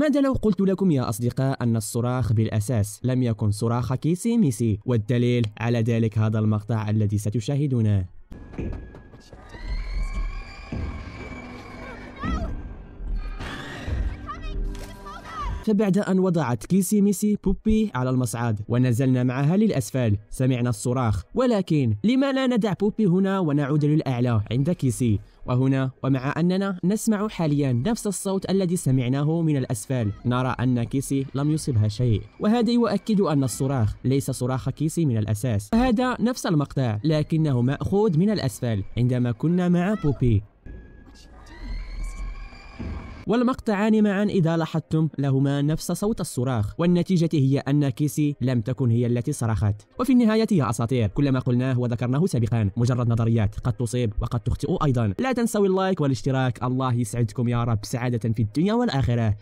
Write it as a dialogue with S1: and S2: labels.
S1: ماذا لو قلت لكم يا أصدقاء أن الصراخ بالأساس لم يكن صراخ كيسي ميسي والدليل على ذلك هذا المقطع الذي ستشاهدونه فبعد أن وضعت كيسي ميسي بوبي على المصعد ونزلنا معها للأسفل سمعنا الصراخ ولكن لما لا ندع بوبي هنا ونعود للأعلى عند كيسي وهنا ومع أننا نسمع حاليا نفس الصوت الذي سمعناه من الأسفل نرى أن كيسي لم يصبها شيء وهذا يؤكد أن الصراخ ليس صراخ كيسي من الأساس هذا نفس المقطع لكنه مأخوذ من الأسفل عندما كنا مع بوبي والمقطعان معا إذا لاحظتم لهما نفس صوت الصراخ والنتيجة هي أن كيسي لم تكن هي التي صرخت وفي النهاية يا أساطير كل ما قلناه وذكرناه سابقا مجرد نظريات قد تصيب وقد تخطئ أيضا لا تنسوا اللايك والاشتراك الله يسعدكم يا رب سعادة في الدنيا والآخرة